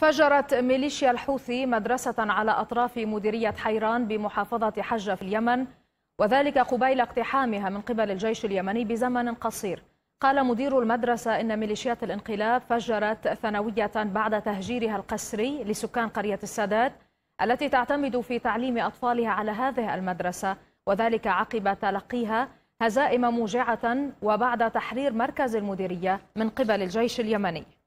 فجرت ميليشيا الحوثي مدرسة على أطراف مديرية حيران بمحافظة حجة في اليمن وذلك قبيل اقتحامها من قبل الجيش اليمني بزمن قصير قال مدير المدرسة إن ميليشيات الانقلاب فجرت ثانوية بعد تهجيرها القسري لسكان قرية السادات التي تعتمد في تعليم أطفالها على هذه المدرسة وذلك عقب تلقيها هزائم موجعة وبعد تحرير مركز المديرية من قبل الجيش اليمني